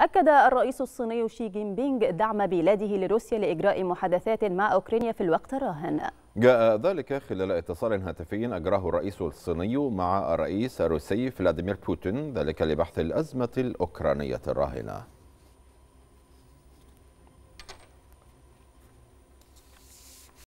أكد الرئيس الصيني شي جين بينغ دعم بلاده لروسيا لإجراء محادثات مع أوكرانيا في الوقت الراهن جاء ذلك خلال اتصال هاتفي أجراه الرئيس الصيني مع الرئيس الروسي فلاديمير بوتين ذلك لبحث الأزمة الأوكرانية الراهنة